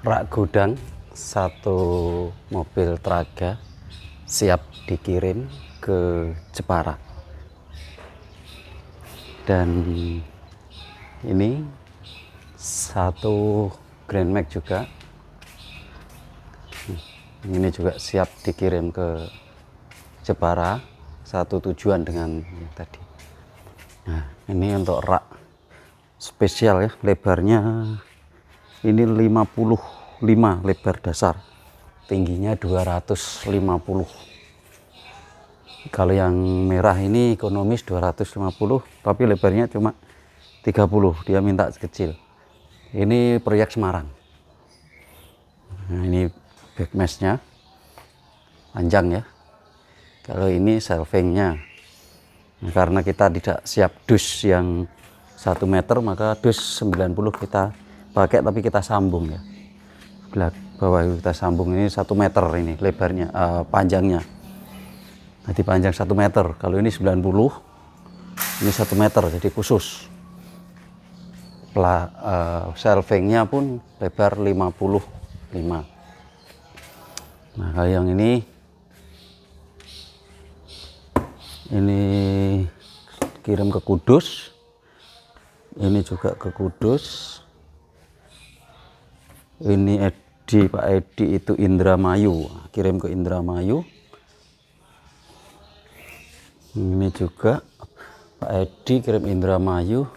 rak gudang satu mobil traga siap dikirim ke Jepara dan ini satu Grand Max juga hmm, ini juga siap dikirim ke Jepara satu tujuan dengan yang tadi nah ini untuk rak spesial ya lebarnya ini 55 lebar dasar tingginya 250 kalau yang merah ini ekonomis 250 tapi lebarnya cuma 30 dia minta kecil ini proyek Semarang nah, ini backmeshnya panjang ya kalau ini selvingnya nah, karena kita tidak siap dus yang satu meter maka dus 90 kita pakai tapi kita sambung ya belak bawah kita sambung ini satu meter ini lebarnya uh, panjangnya nanti panjang satu meter kalau ini 90 ini satu meter jadi khusus Pla, uh, shelvingnya pun lebar 55 nah kalau yang ini ini kirim ke Kudus ini juga ke Kudus ini Edi Pak Edi itu Indramayu kirim ke Indramayu ini juga Pak Edi kirim Indramayu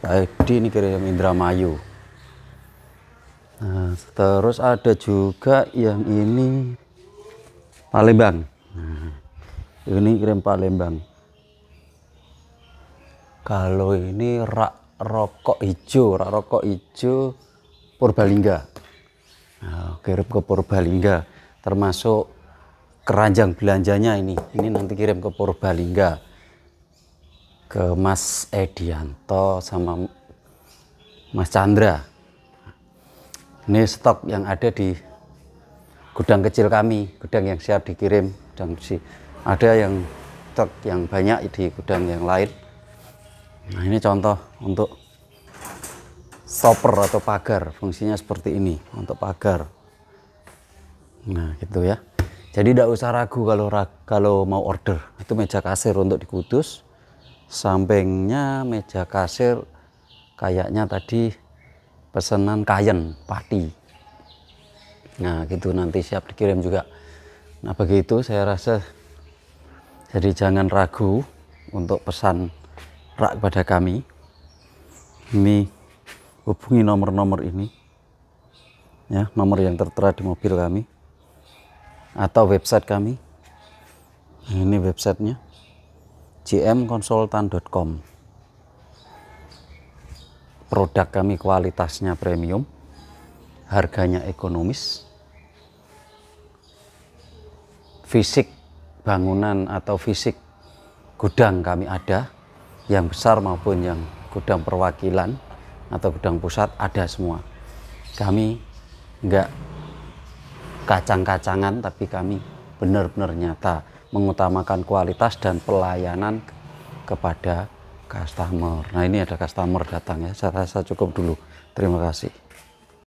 Pak Edi ini kirim Indramayu nah, terus ada juga yang ini Palembang nah, ini kirim Palembang kalau ini rak rokok hijau rak rokok hijau Purbalingga. Nah, kirim ke Purbalingga, termasuk keranjang belanjanya ini. Ini nanti kirim ke Purbalingga, ke Mas Edianto sama Mas Chandra. Ini stok yang ada di gudang kecil kami, gudang yang siap dikirim. Dan ada yang stok yang banyak di gudang yang lain. Nah ini contoh untuk stopper atau pagar fungsinya seperti ini untuk pagar nah gitu ya jadi tidak usah ragu kalau kalau mau order itu meja kasir untuk dikutus sampingnya meja kasir kayaknya tadi pesanan kayen pati nah gitu nanti siap dikirim juga nah begitu saya rasa jadi jangan ragu untuk pesan rak kepada kami ini hubungi nomor-nomor ini ya nomor yang tertera di mobil kami atau website kami ini websitenya gmkonsultan.com produk kami kualitasnya premium harganya ekonomis fisik bangunan atau fisik gudang kami ada yang besar maupun yang gudang perwakilan atau gudang pusat ada semua. Kami nggak kacang-kacangan tapi kami benar-benar nyata mengutamakan kualitas dan pelayanan kepada customer. Nah ini ada customer datang ya. Saya rasa cukup dulu. Terima kasih.